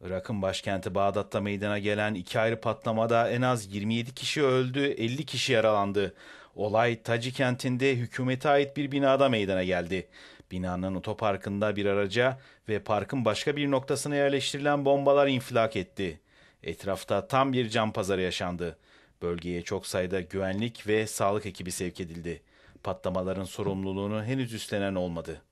Irak'ın başkenti Bağdat'ta meydana gelen iki ayrı patlamada en az 27 kişi öldü, 50 kişi yaralandı. Olay Taci kentinde hükümete ait bir binada meydana geldi. Binanın otoparkında bir araca ve parkın başka bir noktasına yerleştirilen bombalar infilak etti. Etrafta tam bir can pazarı yaşandı. Bölgeye çok sayıda güvenlik ve sağlık ekibi sevk edildi. Patlamaların sorumluluğunu henüz üstlenen olmadı.